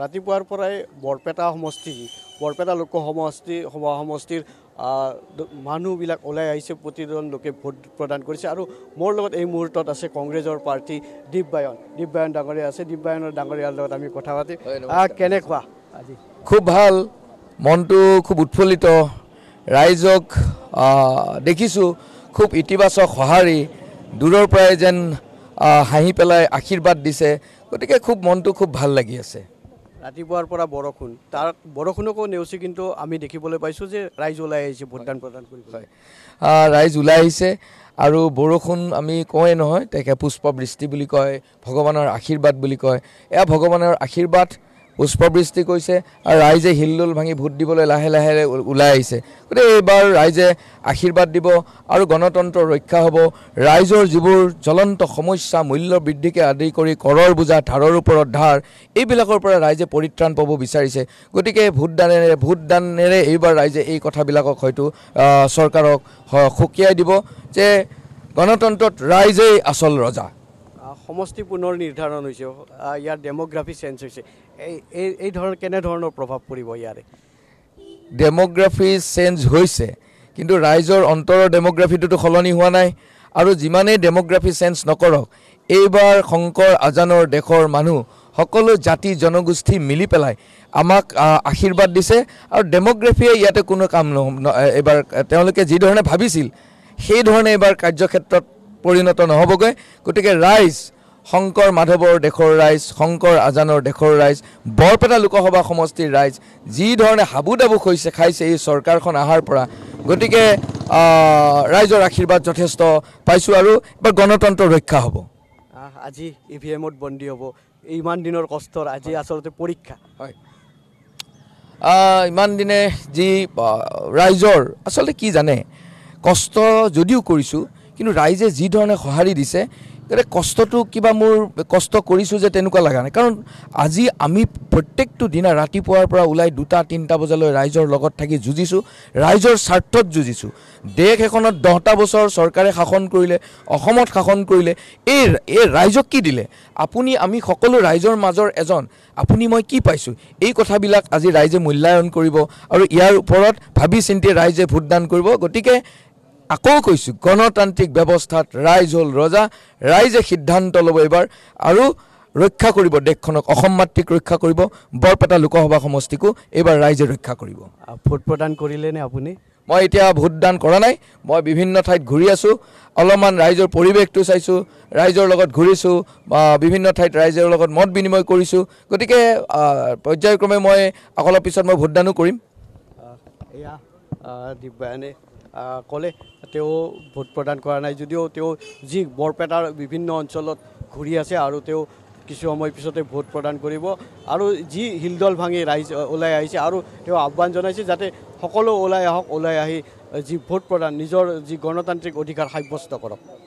ৰাতিপুৱাৰ পৰাই বৰপেটা সমষ্টি বৰপেটা লোক সমষ্টি সভা সমষ্টিৰ মানুহবিলাক ওলাই আহিছে প্ৰতিজন লোকে ভোট প্ৰদান কৰিছে আৰু মোৰ লগত এই মুহূৰ্তত আছে কংগ্ৰেছৰ প্ৰাৰ্থী দীপবায়ন দীপবায়ন ডাঙৰীয়া আছে দীপবায়নৰ ডাঙৰীয়াৰ লগত আমি কথা পাতি কেনেকুৱা আজি খুব ভাল মনটো খুব উৎফুল্লিত ৰাইজক দেখিছোঁ খুব ইতিবাচক সঁহাৰি দূৰৰ পৰাই যেন হাঁহি পেলাই আশীৰ্বাদ দিছে গতিকে খুব মনটো খুব ভাল লাগি আছে ৰাতিপুৱাৰ পৰা বৰষুণ তাৰ বৰষুণকো নেওচি কিন্তু আমি দেখিবলৈ পাইছোঁ যে ৰাইজ ওলাই আহিছে ভোটদান প্ৰদান কৰিবলৈ ৰাইজ ওলাই আহিছে আৰু বৰষুণ আমি কওঁৱেই নহয় তেখেত পুষ্পবৃষ্টি বুলি কয় ভগৱানৰ আশীৰ্বাদ বুলি কয় এয়া ভগৱানৰ আশীৰ্বাদ পুষ্পবৃষ্টি কৰিছে আৰু ৰাইজে হিলদোল ভাঙি ভোট দিবলৈ লাহে লাহে ওলাই আহিছে গতিকে এইবাৰ ৰাইজে আশীৰ্বাদ দিব আৰু গণতন্ত্ৰ ৰক্ষা হ'ব ৰাইজৰ যিবোৰ জ্বলন্ত সমস্যা মূল্য বৃদ্ধিকে আদি কৰি কৰৰ বোজা ধাৰৰ ওপৰত ধাৰ এইবিলাকৰ পৰা ৰাইজে পৰিত্ৰাণ পাব বিচাৰিছে গতিকে ভোটদানেৰে ভোটদানেৰে এইবাৰ ৰাইজে এই কথাবিলাকক হয়তো চৰকাৰক সকীয়াই দিব যে গণতন্ত্ৰত ৰাইজেই আচল ৰজা সমষ্টি পুনৰ নিৰ্ধাৰণ হৈছে ইয়াৰ ডেম'গ্ৰাফি চেঞ্জ হৈছে এই এই ধৰণৰ কেনেধৰণৰ প্ৰভাৱ পৰিব ইয়াৰে ডেম'গ্ৰাফি চেঞ্জ হৈছে কিন্তু ৰাইজৰ অন্তৰৰ ডেম'গ্ৰাফিটোতো সলনি হোৱা নাই আৰু যিমানেই ডেম'গ্ৰাফি চেঞ্জ নকৰক এইবাৰ শংকৰ আজানৰ দেশৰ মানুহ সকলো জাতি জনগোষ্ঠী মিলি পেলাই আমাক আশীৰ্বাদ দিছে আৰু ডেম'গ্ৰাফিয়ে ইয়াতে কোনো কাম ন এইবাৰ তেওঁলোকে যিধৰণে ভাবিছিল সেইধৰণে এইবাৰ কাৰ্যক্ষেত্ৰত পৰিণত নহ'বগৈ গতিকে ৰাইজ শংকৰ মাধৱৰ দেশৰ ৰাইজ শংকৰ আজানৰ দেশৰ ৰাইজ বৰপেটা লোকসভা সমষ্টিৰ ৰাইজ ধৰণে হাবু দাবু হৈছে খাইছে এই চৰকাৰখন অহাৰ পৰা গতিকে ৰাইজৰ আশীৰ্বাদ যথেষ্ট পাইছোঁ আৰু এবাৰ গণতন্ত্ৰ ৰক্ষা হ'ব আজি ই ভি এমত বন্দী হ'ব ইমান দিনৰ কষ্টৰ আজি আচলতে পৰীক্ষা হয় ইমান দিনে যি ৰাইজৰ আচলতে কি জানে কষ্ট যদিও কৰিছোঁ কিন্তু ৰাইজে যিধৰণে সঁহাৰি দিছে গতিকে কষ্টটো কিবা মোৰ কষ্ট কৰিছোঁ যে তেনেকুৱা লগা নাই কাৰণ আজি আমি প্ৰত্যেকটো দিনা ৰাতিপুৱাৰ পৰা ওলাই দুটা তিনিটা বজালৈ ৰাইজৰ লগত থাকি যুঁজিছোঁ ৰাইজৰ স্বাৰ্থত যুঁজিছোঁ দেশ এখনত দহটা বছৰ চৰকাৰে শাসন কৰিলে অসমত শাসন কৰিলে এই এই ৰাইজক কি দিলে আপুনি আমি সকলো ৰাইজৰ মাজৰ এজন আপুনি মই কি পাইছোঁ এই কথাবিলাক আজি ৰাইজে মূল্যায়ন কৰিব আৰু ইয়াৰ ওপৰত ভাবি চিন্তি ৰাইজে ভোটদান কৰিব গতিকে আকৌ কৈছোঁ গণতান্ত্ৰিক ব্যৱস্থাত ৰাইজ হ'ল ৰজা ৰাইজে সিদ্ধান্ত ল'ব এইবাৰ আৰু ৰক্ষা কৰিব দেশখনক অসম মাতৃক ৰক্ষা কৰিব বৰপেটা লোকসভা সমষ্টিকো এইবাৰ ৰাইজে ৰক্ষা কৰিব ভোট প্ৰদান কৰিলে নে আপুনি মই এতিয়া ভোটদান কৰা নাই মই বিভিন্ন ঠাইত ঘূৰি আছোঁ অলপমান ৰাইজৰ পৰিৱেশটো চাইছোঁ ৰাইজৰ লগত ঘূৰিছোঁ বা বিভিন্ন ঠাইত ৰাইজৰ লগত মত বিনিময় কৰিছোঁ গতিকে পৰ্যায়ক্ৰমে মই অলপ পিছত মই ভোটদানো কৰিম ক'লে তেওঁ ভোট প্ৰদান কৰা নাই যদিও তেওঁ যি বৰপেটাৰ বিভিন্ন অঞ্চলত ঘূৰি আছে আৰু তেওঁ কিছু সময় পিছতে ভোট প্ৰদান কৰিব আৰু যি শিলদল ভাঙি ৰাইজ ওলাই আহিছে আৰু তেওঁ আহ্বান জনাইছে যাতে সকলো ওলাই আহক ওলাই আহি যি ভোট প্ৰদান নিজৰ যি গণতান্ত্ৰিক অধিকাৰ সাব্যস্ত কৰক